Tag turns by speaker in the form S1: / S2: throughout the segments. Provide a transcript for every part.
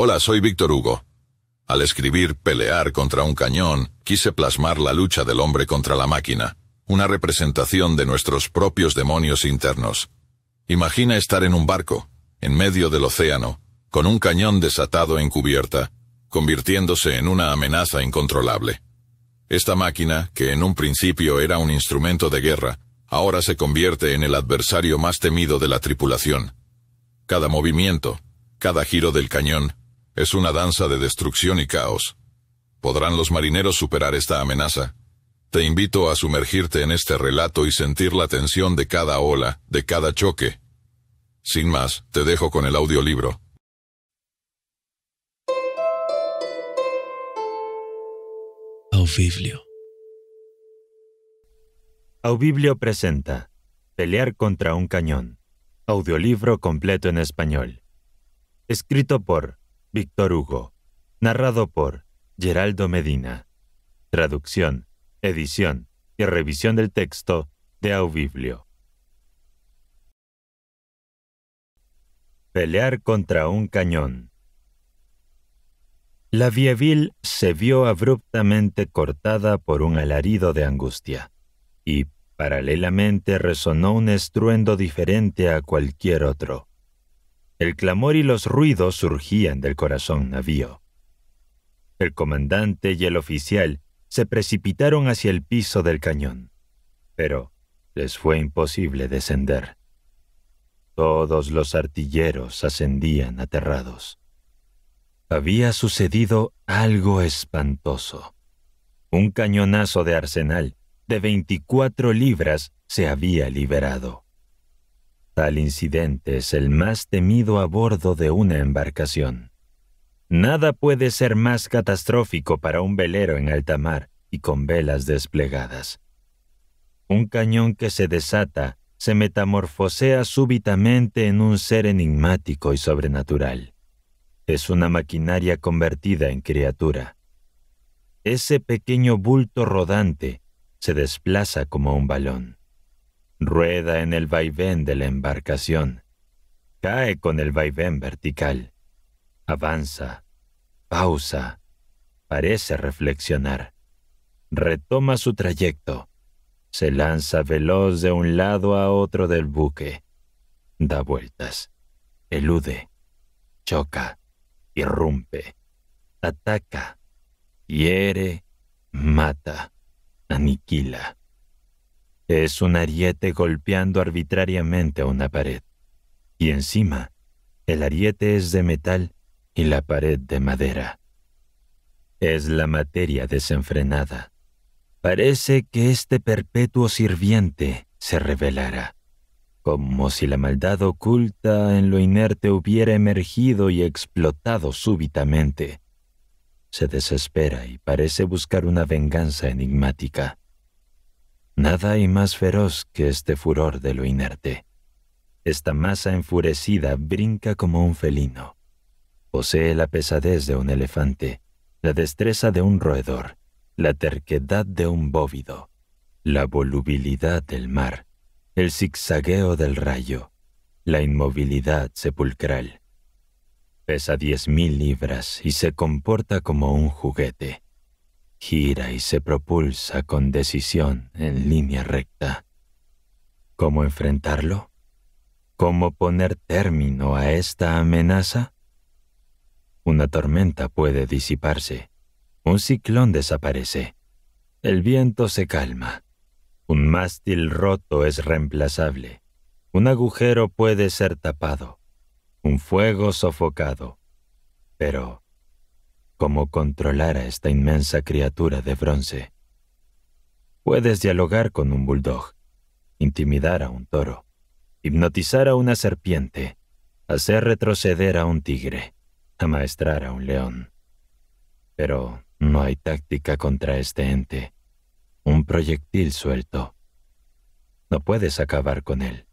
S1: Hola, soy Víctor Hugo. Al escribir Pelear contra un cañón, quise plasmar la lucha del hombre contra la máquina, una representación de nuestros propios demonios internos. Imagina estar en un barco, en medio del océano, con un cañón desatado en cubierta, convirtiéndose en una amenaza incontrolable. Esta máquina, que en un principio era un instrumento de guerra, ahora se convierte en el adversario más temido de la tripulación. Cada movimiento, cada giro del cañón, es una danza de destrucción y caos. ¿Podrán los marineros superar esta amenaza? Te invito a sumergirte en este relato y sentir la tensión de cada ola, de cada choque. Sin más, te dejo con el audiolibro. Auviblio Auviblio presenta Pelear contra un cañón. Audiolibro completo en español. Escrito por Víctor Hugo. Narrado por Geraldo Medina. Traducción, edición y revisión del texto de Auviblio. Pelear contra un cañón. La vievil se vio abruptamente cortada por un alarido de angustia, y paralelamente resonó un estruendo diferente a cualquier otro. El clamor y los ruidos surgían del corazón navío. El comandante y el oficial se precipitaron hacia el piso del cañón, pero les fue imposible descender. Todos los artilleros ascendían aterrados. Había sucedido algo espantoso. Un cañonazo de arsenal de 24 libras se había liberado. Tal incidente es el más temido a bordo de una embarcación. Nada puede ser más catastrófico para un velero en alta mar y con velas desplegadas. Un cañón que se desata se metamorfosea súbitamente en un ser enigmático y sobrenatural. Es una maquinaria convertida en criatura. Ese pequeño bulto rodante se desplaza como un balón rueda en el vaivén de la embarcación, cae con el vaivén vertical, avanza, pausa, parece reflexionar, retoma su trayecto, se lanza veloz de un lado a otro del buque, da vueltas, elude, choca, irrumpe, ataca, hiere, mata, aniquila es un ariete golpeando arbitrariamente a una pared. Y encima, el ariete es de metal y la pared de madera. Es la materia desenfrenada. Parece que este perpetuo sirviente se revelará, como si la maldad oculta en lo inerte hubiera emergido y explotado súbitamente. Se desespera y parece buscar una venganza enigmática. Nada hay más feroz que este furor de lo inerte. Esta masa enfurecida brinca como un felino. Posee la pesadez de un elefante, la destreza de un roedor, la terquedad de un bóvido, la volubilidad del mar, el zigzagueo del rayo, la inmovilidad sepulcral. Pesa diez mil libras y se comporta como un juguete gira y se propulsa con decisión en línea recta. ¿Cómo enfrentarlo? ¿Cómo poner término a esta amenaza? Una tormenta puede disiparse, un ciclón desaparece, el viento se calma, un mástil roto es reemplazable, un agujero puede ser tapado, un fuego sofocado, pero cómo controlar a esta inmensa criatura de bronce. Puedes dialogar con un bulldog, intimidar a un toro, hipnotizar a una serpiente, hacer retroceder a un tigre, amaestrar a un león. Pero no hay táctica contra este ente, un proyectil suelto. No puedes acabar con él.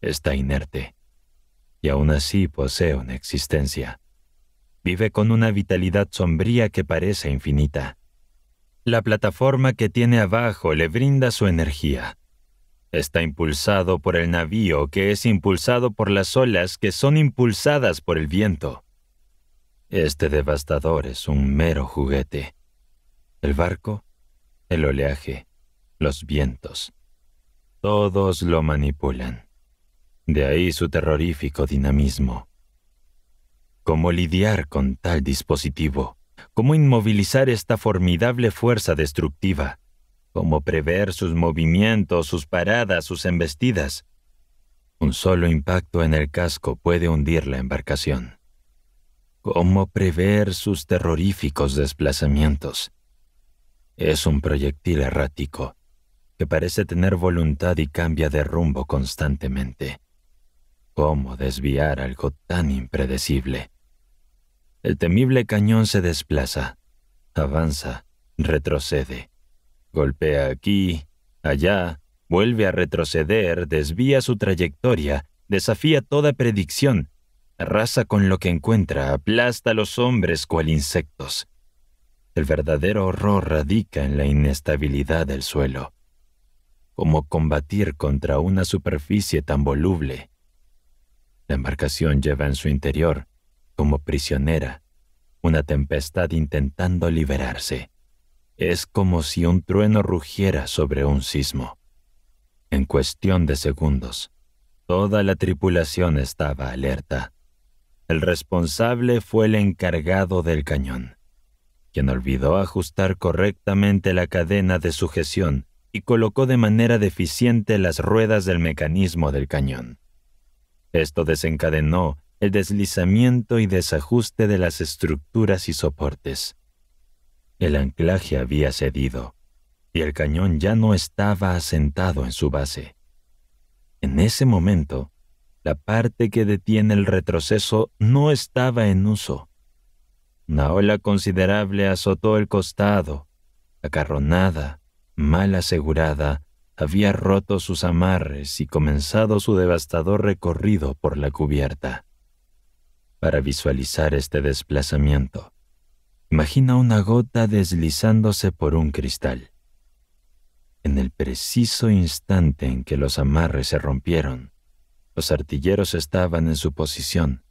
S1: Está inerte. Y aún así posee una existencia vive con una vitalidad sombría que parece infinita. La plataforma que tiene abajo le brinda su energía. Está impulsado por el navío que es impulsado por las olas que son impulsadas por el viento. Este devastador es un mero juguete. El barco, el oleaje, los vientos. Todos lo manipulan. De ahí su terrorífico dinamismo cómo lidiar con tal dispositivo, cómo inmovilizar esta formidable fuerza destructiva, cómo prever sus movimientos, sus paradas, sus embestidas. Un solo impacto en el casco puede hundir la embarcación. Cómo prever sus terroríficos desplazamientos. Es un proyectil errático que parece tener voluntad y cambia de rumbo constantemente. ¿Cómo desviar algo tan impredecible? El temible cañón se desplaza, avanza, retrocede, golpea aquí, allá, vuelve a retroceder, desvía su trayectoria, desafía toda predicción, arrasa con lo que encuentra, aplasta a los hombres cual insectos. El verdadero horror radica en la inestabilidad del suelo. ¿Cómo combatir contra una superficie tan voluble? La embarcación lleva en su interior como prisionera, una tempestad intentando liberarse. Es como si un trueno rugiera sobre un sismo. En cuestión de segundos, toda la tripulación estaba alerta. El responsable fue el encargado del cañón, quien olvidó ajustar correctamente la cadena de sujeción y colocó de manera deficiente las ruedas del mecanismo del cañón. Esto desencadenó el deslizamiento y desajuste de las estructuras y soportes. El anclaje había cedido y el cañón ya no estaba asentado en su base. En ese momento, la parte que detiene el retroceso no estaba en uso. Una ola considerable azotó el costado. Acarronada, mal asegurada, había roto sus amarres y comenzado su devastador recorrido por la cubierta. Para visualizar este desplazamiento, imagina una gota deslizándose por un cristal. En el preciso instante en que los amarres se rompieron, los artilleros estaban en su posición,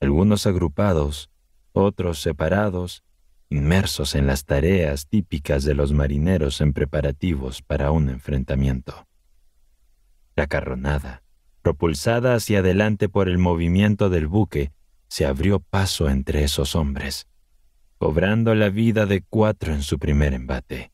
S1: algunos agrupados, otros separados, inmersos en las tareas típicas de los marineros en preparativos para un enfrentamiento. La carronada, propulsada hacia adelante por el movimiento del buque, se abrió paso entre esos hombres, cobrando la vida de cuatro en su primer embate.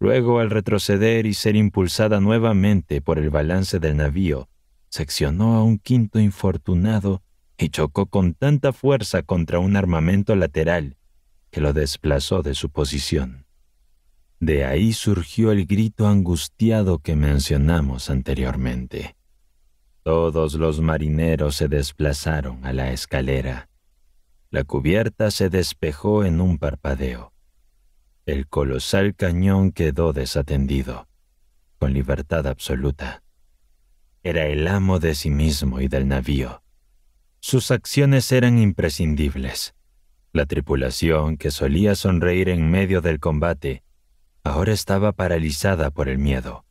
S1: Luego, al retroceder y ser impulsada nuevamente por el balance del navío, seccionó a un quinto infortunado y chocó con tanta fuerza contra un armamento lateral que lo desplazó de su posición. De ahí surgió el grito angustiado que mencionamos anteriormente. Todos los marineros se desplazaron a la escalera. La cubierta se despejó en un parpadeo. El colosal cañón quedó desatendido, con libertad absoluta. Era el amo de sí mismo y del navío. Sus acciones eran imprescindibles. La tripulación, que solía sonreír en medio del combate, ahora estaba paralizada por el miedo.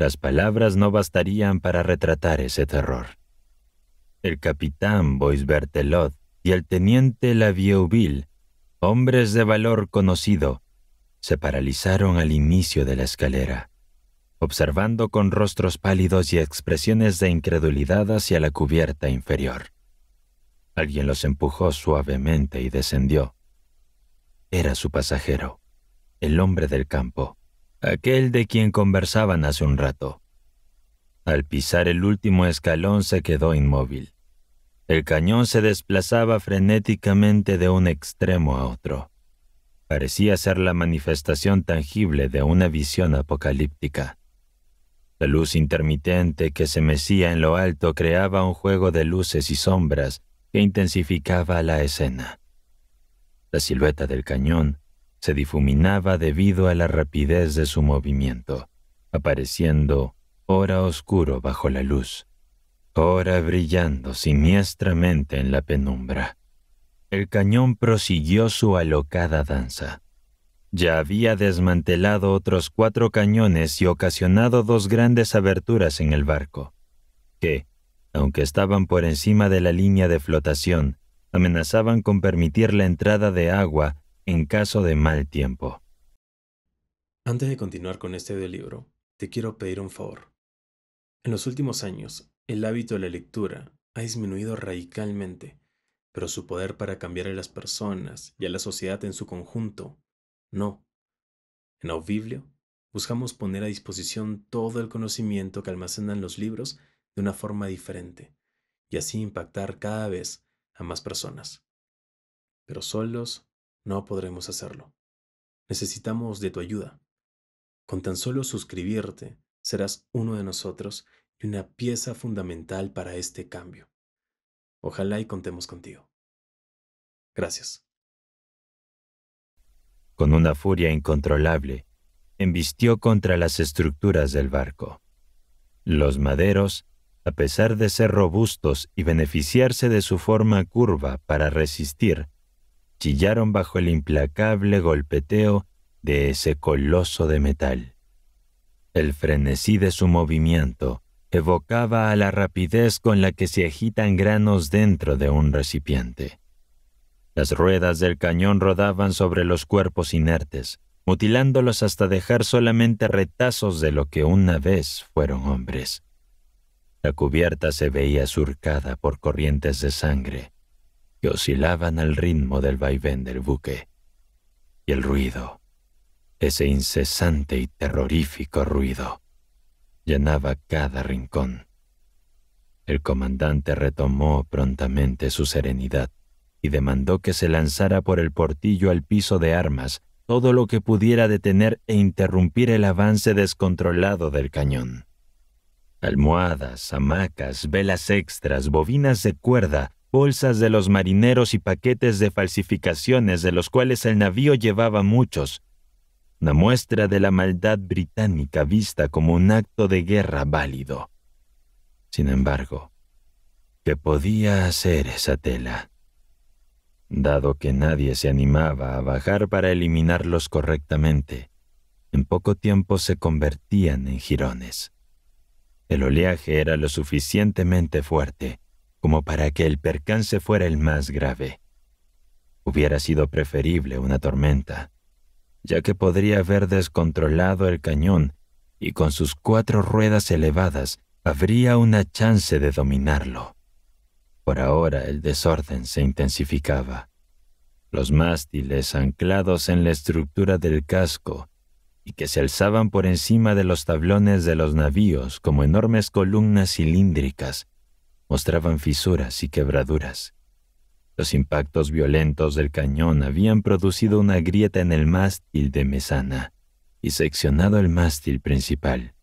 S1: Las palabras no bastarían para retratar ese terror. El capitán boisbertelot y el teniente Lavieuville, hombres de valor conocido, se paralizaron al inicio de la escalera, observando con rostros pálidos y expresiones de incredulidad hacia la cubierta inferior. Alguien los empujó suavemente y descendió. Era su pasajero, el hombre del campo aquel de quien conversaban hace un rato. Al pisar el último escalón se quedó inmóvil. El cañón se desplazaba frenéticamente de un extremo a otro. Parecía ser la manifestación tangible de una visión apocalíptica. La luz intermitente que se mecía en lo alto creaba un juego de luces y sombras que intensificaba la escena. La silueta del cañón se difuminaba debido a la rapidez de su movimiento, apareciendo ora oscuro bajo la luz, ora brillando siniestramente en la penumbra. El cañón prosiguió su alocada danza. Ya había desmantelado otros cuatro cañones y ocasionado dos grandes aberturas en el barco, que, aunque estaban por encima de la línea de flotación, amenazaban con permitir la entrada de agua en caso de mal tiempo.
S2: Antes de continuar con este libro, te quiero pedir un favor. En los últimos años, el hábito de la lectura ha disminuido radicalmente, pero su poder para cambiar a las personas y a la sociedad en su conjunto, no. En Audiblio, buscamos poner a disposición todo el conocimiento que almacenan los libros de una forma diferente, y así impactar cada vez a más personas. Pero solos no podremos hacerlo. Necesitamos de tu ayuda. Con tan solo suscribirte, serás uno de nosotros y una pieza fundamental para este cambio. Ojalá y contemos contigo. Gracias.
S1: Con una furia incontrolable, embistió contra las estructuras del barco. Los maderos, a pesar de ser robustos y beneficiarse de su forma curva para resistir, chillaron bajo el implacable golpeteo de ese coloso de metal. El frenesí de su movimiento evocaba a la rapidez con la que se agitan granos dentro de un recipiente. Las ruedas del cañón rodaban sobre los cuerpos inertes, mutilándolos hasta dejar solamente retazos de lo que una vez fueron hombres. La cubierta se veía surcada por corrientes de sangre, que oscilaban al ritmo del vaivén del buque. Y el ruido, ese incesante y terrorífico ruido, llenaba cada rincón. El comandante retomó prontamente su serenidad y demandó que se lanzara por el portillo al piso de armas todo lo que pudiera detener e interrumpir el avance descontrolado del cañón. Almohadas, hamacas, velas extras, bobinas de cuerda, bolsas de los marineros y paquetes de falsificaciones de los cuales el navío llevaba muchos, una muestra de la maldad británica vista como un acto de guerra válido. Sin embargo, ¿qué podía hacer esa tela? Dado que nadie se animaba a bajar para eliminarlos correctamente, en poco tiempo se convertían en jirones. El oleaje era lo suficientemente fuerte como para que el percance fuera el más grave. Hubiera sido preferible una tormenta, ya que podría haber descontrolado el cañón y con sus cuatro ruedas elevadas habría una chance de dominarlo. Por ahora el desorden se intensificaba. Los mástiles anclados en la estructura del casco y que se alzaban por encima de los tablones de los navíos como enormes columnas cilíndricas mostraban fisuras y quebraduras. Los impactos violentos del cañón habían producido una grieta en el mástil de mesana y seccionado el mástil principal.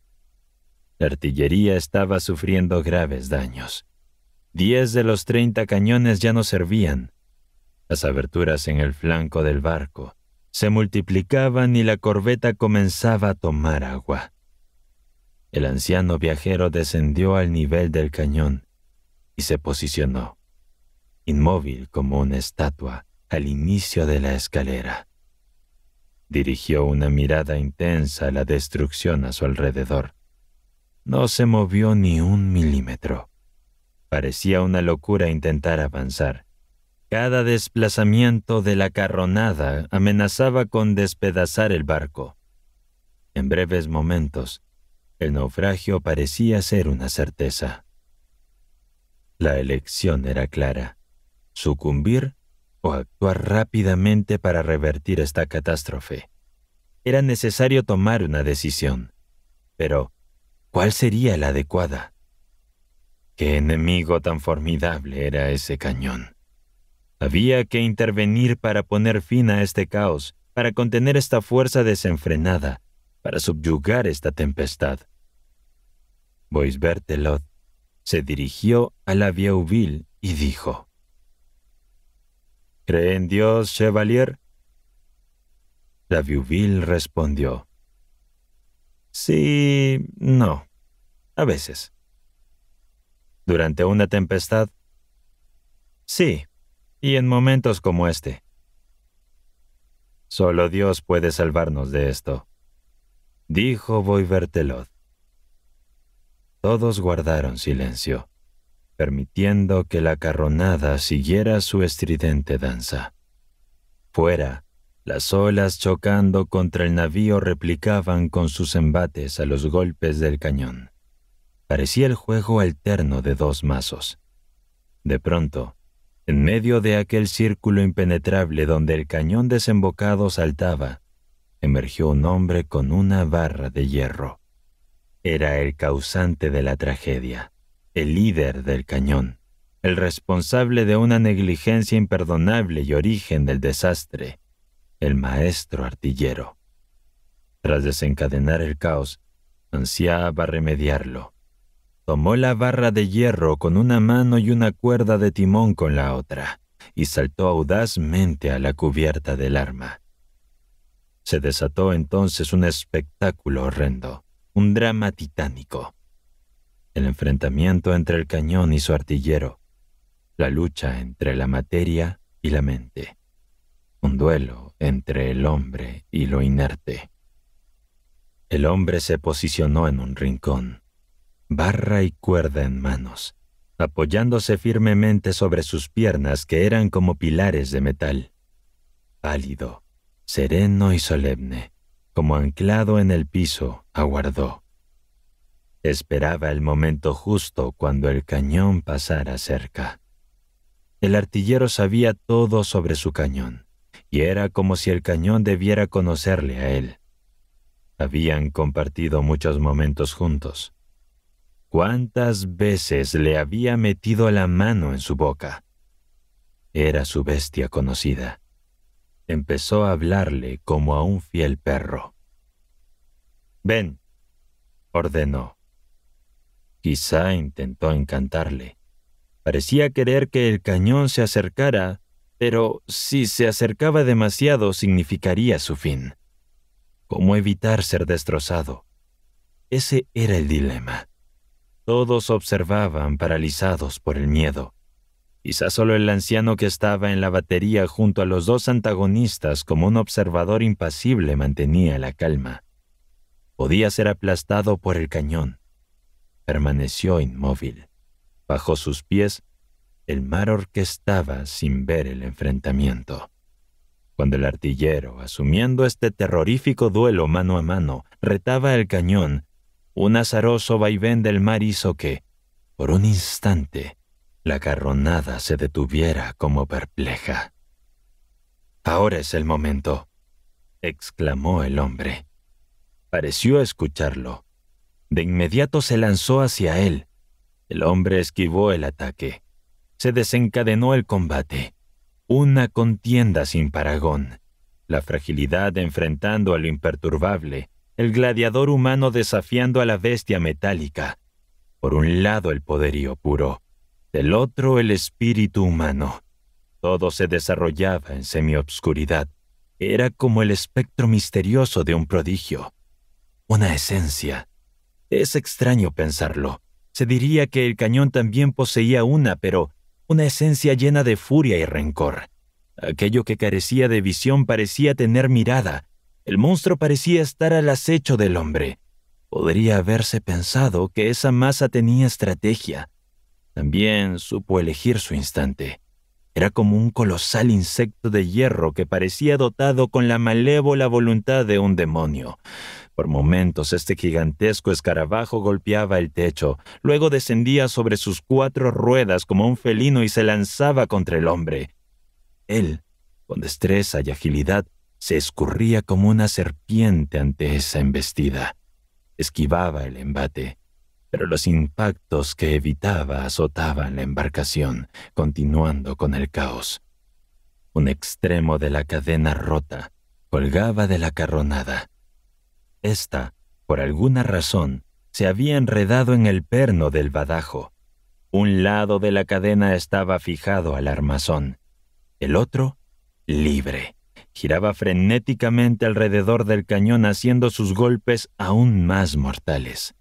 S1: La artillería estaba sufriendo graves daños. Diez de los treinta cañones ya no servían. Las aberturas en el flanco del barco se multiplicaban y la corbeta comenzaba a tomar agua. El anciano viajero descendió al nivel del cañón y se posicionó, inmóvil como una estatua, al inicio de la escalera. Dirigió una mirada intensa a la destrucción a su alrededor. No se movió ni un milímetro. Parecía una locura intentar avanzar. Cada desplazamiento de la carronada amenazaba con despedazar el barco. En breves momentos, el naufragio parecía ser una certeza. La elección era clara, sucumbir o actuar rápidamente para revertir esta catástrofe. Era necesario tomar una decisión, pero ¿cuál sería la adecuada? Qué enemigo tan formidable era ese cañón. Había que intervenir para poner fin a este caos, para contener esta fuerza desenfrenada, para subyugar esta tempestad. Boisbert Lot se dirigió a la Vieuville y dijo, ¿Cree en Dios, Chevalier? La Vieuville respondió, Sí, no, a veces. Durante una tempestad, sí, y en momentos como este. Solo Dios puede salvarnos de esto, dijo Boivertelot. Todos guardaron silencio, permitiendo que la carronada siguiera su estridente danza. Fuera, las olas chocando contra el navío replicaban con sus embates a los golpes del cañón. Parecía el juego alterno de dos mazos. De pronto, en medio de aquel círculo impenetrable donde el cañón desembocado saltaba, emergió un hombre con una barra de hierro era el causante de la tragedia, el líder del cañón, el responsable de una negligencia imperdonable y origen del desastre, el maestro artillero. Tras desencadenar el caos, ansiaba remediarlo. Tomó la barra de hierro con una mano y una cuerda de timón con la otra, y saltó audazmente a la cubierta del arma. Se desató entonces un espectáculo horrendo un drama titánico. El enfrentamiento entre el cañón y su artillero, la lucha entre la materia y la mente, un duelo entre el hombre y lo inerte. El hombre se posicionó en un rincón, barra y cuerda en manos, apoyándose firmemente sobre sus piernas que eran como pilares de metal. Pálido, sereno y solemne, como anclado en el piso, aguardó. Esperaba el momento justo cuando el cañón pasara cerca. El artillero sabía todo sobre su cañón, y era como si el cañón debiera conocerle a él. Habían compartido muchos momentos juntos. ¿Cuántas veces le había metido la mano en su boca? Era su bestia conocida empezó a hablarle como a un fiel perro. Ven, ordenó. Quizá intentó encantarle. Parecía querer que el cañón se acercara, pero si se acercaba demasiado significaría su fin. ¿Cómo evitar ser destrozado? Ese era el dilema. Todos observaban paralizados por el miedo. Quizá solo el anciano que estaba en la batería junto a los dos antagonistas como un observador impasible mantenía la calma. Podía ser aplastado por el cañón. Permaneció inmóvil. Bajo sus pies, el mar orquestaba sin ver el enfrentamiento. Cuando el artillero, asumiendo este terrorífico duelo mano a mano, retaba el cañón, un azaroso vaivén del mar hizo que, por un instante, la carronada se detuviera como perpleja. Ahora es el momento, exclamó el hombre. Pareció escucharlo. De inmediato se lanzó hacia él. El hombre esquivó el ataque. Se desencadenó el combate. Una contienda sin paragón. La fragilidad enfrentando a lo imperturbable, el gladiador humano desafiando a la bestia metálica. Por un lado el poderío puro, el otro el espíritu humano. Todo se desarrollaba en semiobscuridad. Era como el espectro misterioso de un prodigio, una esencia. Es extraño pensarlo. Se diría que el cañón también poseía una, pero una esencia llena de furia y rencor. Aquello que carecía de visión parecía tener mirada. El monstruo parecía estar al acecho del hombre. Podría haberse pensado que esa masa tenía estrategia, también supo elegir su instante. Era como un colosal insecto de hierro que parecía dotado con la malévola voluntad de un demonio. Por momentos este gigantesco escarabajo golpeaba el techo, luego descendía sobre sus cuatro ruedas como un felino y se lanzaba contra el hombre. Él, con destreza y agilidad, se escurría como una serpiente ante esa embestida. Esquivaba el embate, pero los impactos que evitaba azotaban la embarcación, continuando con el caos. Un extremo de la cadena rota colgaba de la carronada. Esta, por alguna razón, se había enredado en el perno del badajo. Un lado de la cadena estaba fijado al armazón, el otro libre. Giraba frenéticamente alrededor del cañón haciendo sus golpes aún más mortales.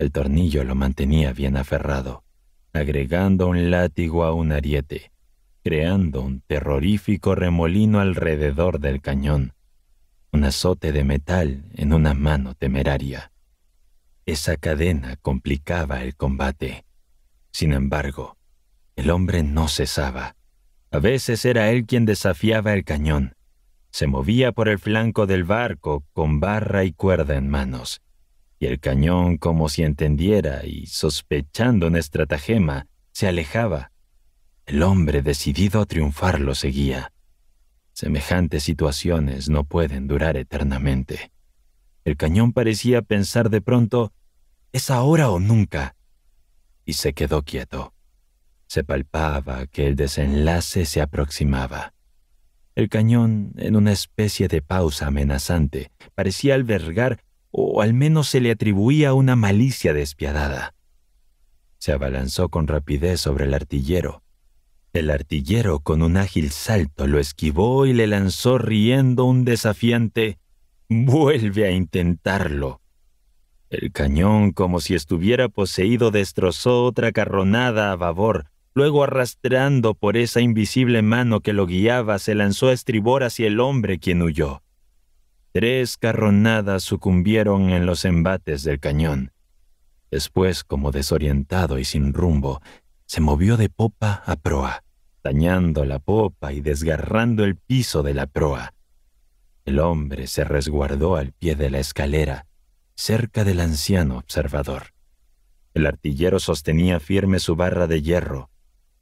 S1: El tornillo lo mantenía bien aferrado, agregando un látigo a un ariete, creando un terrorífico remolino alrededor del cañón, un azote de metal en una mano temeraria. Esa cadena complicaba el combate. Sin embargo, el hombre no cesaba. A veces era él quien desafiaba el cañón. Se movía por el flanco del barco con barra y cuerda en manos y el cañón, como si entendiera y sospechando un estratagema, se alejaba. El hombre decidido a triunfar lo seguía. Semejantes situaciones no pueden durar eternamente. El cañón parecía pensar de pronto, ¿es ahora o nunca? Y se quedó quieto. Se palpaba que el desenlace se aproximaba. El cañón, en una especie de pausa amenazante, parecía albergar o al menos se le atribuía una malicia despiadada. Se abalanzó con rapidez sobre el artillero. El artillero con un ágil salto lo esquivó y le lanzó riendo un desafiante Vuelve a intentarlo. El cañón, como si estuviera poseído, destrozó otra carronada a babor. Luego, arrastrando por esa invisible mano que lo guiaba, se lanzó a estribor hacia el hombre quien huyó. Tres carronadas sucumbieron en los embates del cañón. Después, como desorientado y sin rumbo, se movió de popa a proa, dañando la popa y desgarrando el piso de la proa. El hombre se resguardó al pie de la escalera, cerca del anciano observador. El artillero sostenía firme su barra de hierro.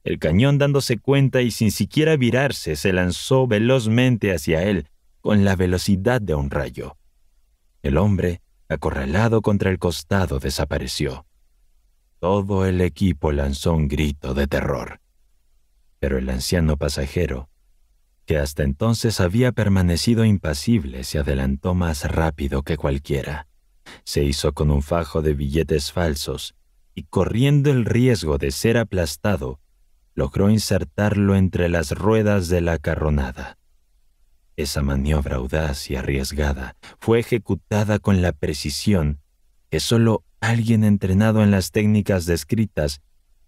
S1: El cañón, dándose cuenta y sin siquiera virarse, se lanzó velozmente hacia él, con la velocidad de un rayo. El hombre, acorralado contra el costado, desapareció. Todo el equipo lanzó un grito de terror. Pero el anciano pasajero, que hasta entonces había permanecido impasible, se adelantó más rápido que cualquiera. Se hizo con un fajo de billetes falsos y corriendo el riesgo de ser aplastado, logró insertarlo entre las ruedas de la carronada. Esa maniobra audaz y arriesgada fue ejecutada con la precisión que solo alguien entrenado en las técnicas descritas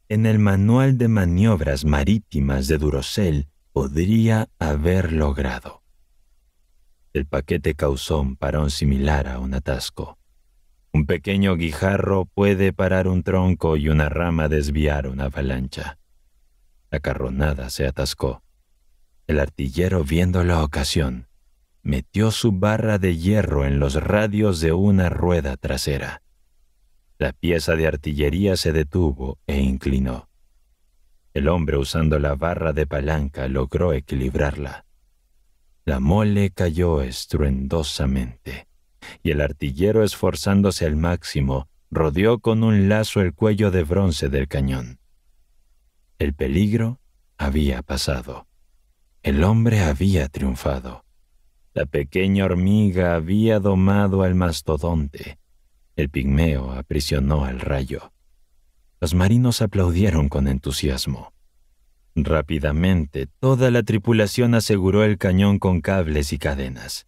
S1: en el Manual de Maniobras Marítimas de Durosel podría haber logrado. El paquete causó un parón similar a un atasco. Un pequeño guijarro puede parar un tronco y una rama desviar una avalancha. La carronada se atascó. El artillero, viendo la ocasión, metió su barra de hierro en los radios de una rueda trasera. La pieza de artillería se detuvo e inclinó. El hombre usando la barra de palanca logró equilibrarla. La mole cayó estruendosamente, y el artillero esforzándose al máximo rodeó con un lazo el cuello de bronce del cañón. El peligro había pasado. El hombre había triunfado. La pequeña hormiga había domado al mastodonte. El pigmeo aprisionó al rayo. Los marinos aplaudieron con entusiasmo. Rápidamente, toda la tripulación aseguró el cañón con cables y cadenas.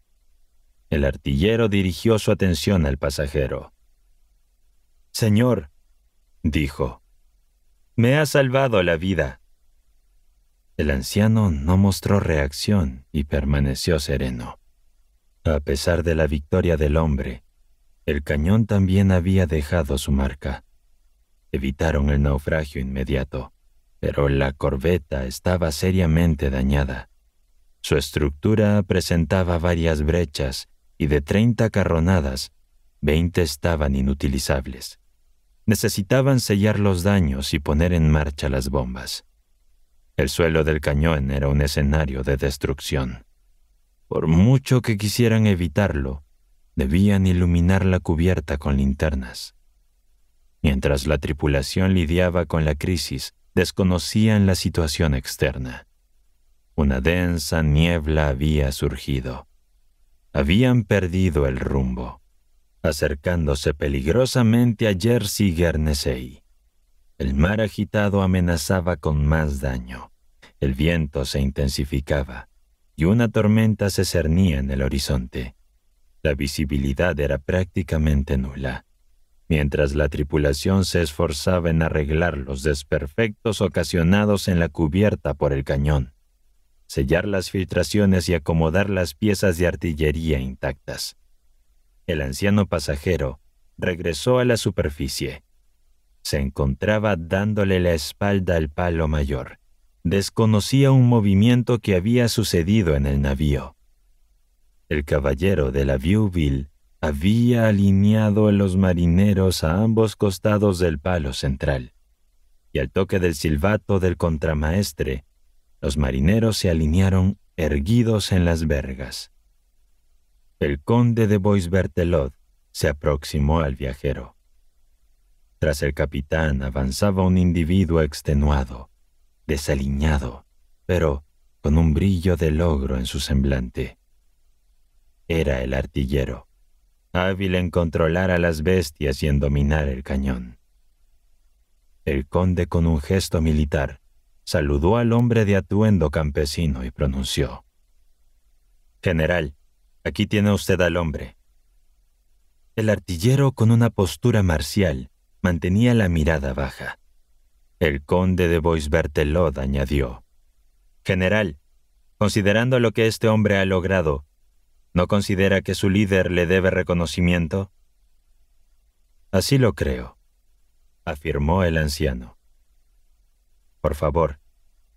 S1: El artillero dirigió su atención al pasajero. Señor, dijo, me ha salvado la vida. El anciano no mostró reacción y permaneció sereno. A pesar de la victoria del hombre, el cañón también había dejado su marca. Evitaron el naufragio inmediato, pero la corbeta estaba seriamente dañada. Su estructura presentaba varias brechas y de 30 carronadas, 20 estaban inutilizables. Necesitaban sellar los daños y poner en marcha las bombas. El suelo del cañón era un escenario de destrucción. Por mucho que quisieran evitarlo, debían iluminar la cubierta con linternas. Mientras la tripulación lidiaba con la crisis, desconocían la situación externa. Una densa niebla había surgido. Habían perdido el rumbo, acercándose peligrosamente a Jersey Guernsey. El mar agitado amenazaba con más daño. El viento se intensificaba y una tormenta se cernía en el horizonte. La visibilidad era prácticamente nula, mientras la tripulación se esforzaba en arreglar los desperfectos ocasionados en la cubierta por el cañón, sellar las filtraciones y acomodar las piezas de artillería intactas. El anciano pasajero regresó a la superficie. Se encontraba dándole la espalda al palo mayor desconocía un movimiento que había sucedido en el navío. El caballero de la Viewville había alineado a los marineros a ambos costados del palo central, y al toque del silbato del contramaestre, los marineros se alinearon erguidos en las vergas. El conde de Boisbertelot se aproximó al viajero. Tras el capitán avanzaba un individuo extenuado, desaliñado, pero con un brillo de logro en su semblante. Era el artillero, hábil en controlar a las bestias y en dominar el cañón. El conde con un gesto militar saludó al hombre de atuendo campesino y pronunció. General, aquí tiene usted al hombre. El artillero con una postura marcial mantenía la mirada baja el conde de Boisvertelot añadió, General, considerando lo que este hombre ha logrado, ¿no considera que su líder le debe reconocimiento? Así lo creo, afirmó el anciano. Por favor,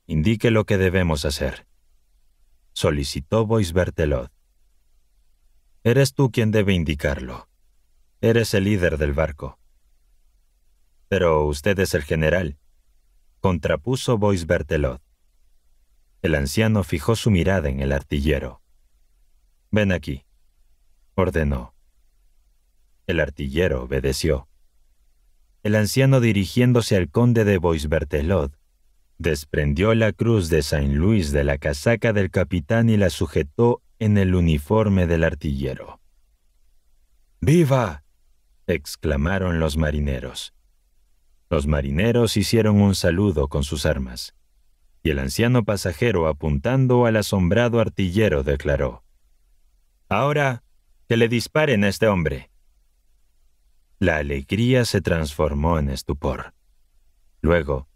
S1: indique lo que debemos hacer, solicitó Boisbertelot. Eres tú quien debe indicarlo. Eres el líder del barco. Pero usted es el general, contrapuso Bois Bertelot. El anciano fijó su mirada en el artillero. Ven aquí, ordenó. El artillero obedeció. El anciano dirigiéndose al conde de Bertelot, desprendió la cruz de saint Luis de la casaca del capitán y la sujetó en el uniforme del artillero. ¡Viva! exclamaron los marineros. Los marineros hicieron un saludo con sus armas, y el anciano pasajero apuntando al asombrado artillero declaró, Ahora, que le disparen a este hombre. La alegría se transformó en estupor. Luego,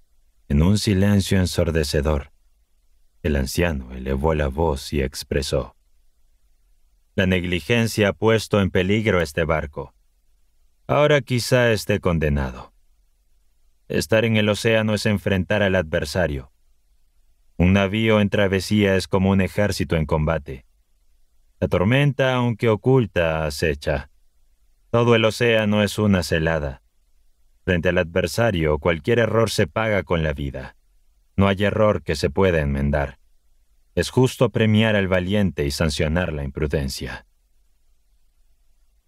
S1: en un silencio ensordecedor, el anciano elevó la voz y expresó, La negligencia ha puesto en peligro este barco. Ahora quizá esté condenado. Estar en el océano es enfrentar al adversario. Un navío en travesía es como un ejército en combate. La tormenta, aunque oculta, acecha. Todo el océano es una celada. Frente al adversario, cualquier error se paga con la vida. No hay error que se pueda enmendar. Es justo premiar al valiente y sancionar la imprudencia.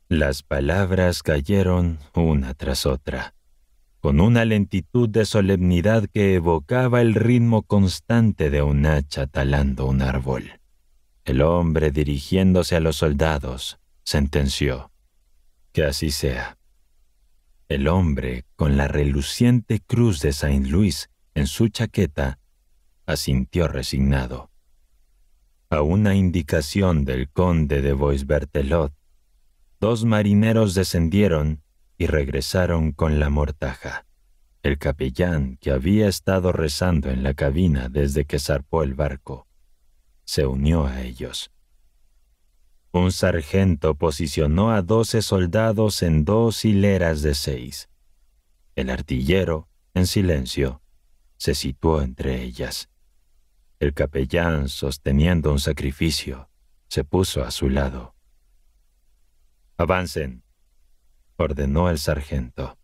S1: Las palabras cayeron una tras otra con una lentitud de solemnidad que evocaba el ritmo constante de un hacha talando un árbol. El hombre, dirigiéndose a los soldados, sentenció, Que así sea. El hombre, con la reluciente cruz de Saint Louis en su chaqueta, asintió resignado. A una indicación del conde de Boisbertelot, dos marineros descendieron y regresaron con la mortaja. El capellán, que había estado rezando en la cabina desde que zarpó el barco, se unió a ellos. Un sargento posicionó a doce soldados en dos hileras de seis. El artillero, en silencio, se situó entre ellas. El capellán, sosteniendo un sacrificio, se puso a su lado. Avancen, ordenó el sargento.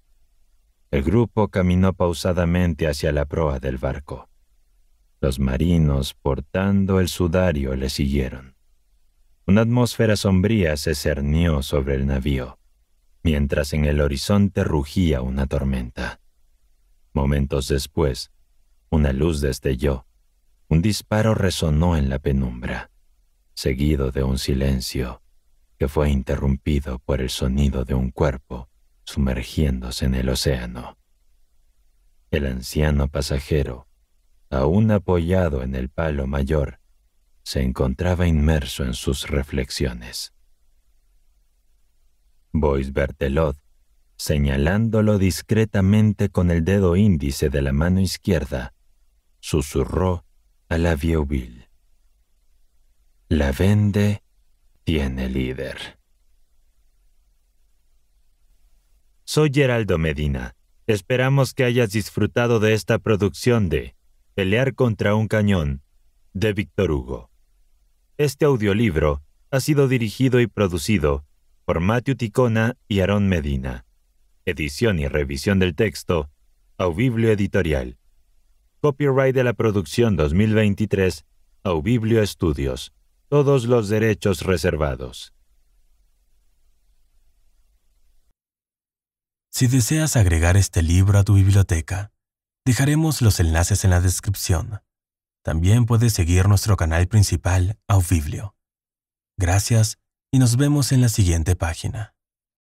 S1: El grupo caminó pausadamente hacia la proa del barco. Los marinos, portando el sudario, le siguieron. Una atmósfera sombría se cernió sobre el navío, mientras en el horizonte rugía una tormenta. Momentos después, una luz destelló. Un disparo resonó en la penumbra, seguido de un silencio que fue interrumpido por el sonido de un cuerpo sumergiéndose en el océano. El anciano pasajero, aún apoyado en el palo mayor, se encontraba inmerso en sus reflexiones. Bois Bertelot, señalándolo discretamente con el dedo índice de la mano izquierda, susurró a la Vieuville. La vende tiene líder. Soy Geraldo Medina. Esperamos que hayas disfrutado de esta producción de Pelear contra un cañón de Víctor Hugo. Este audiolibro ha sido dirigido y producido por Matthew Ticona y Aarón Medina. Edición y revisión del texto, Aubiblio Editorial. Copyright de la producción 2023, Aubiblio Estudios. Todos los derechos reservados.
S2: Si deseas agregar este libro a tu biblioteca, dejaremos los enlaces en la descripción. También puedes seguir nuestro canal principal, O. Gracias y nos vemos en la siguiente página.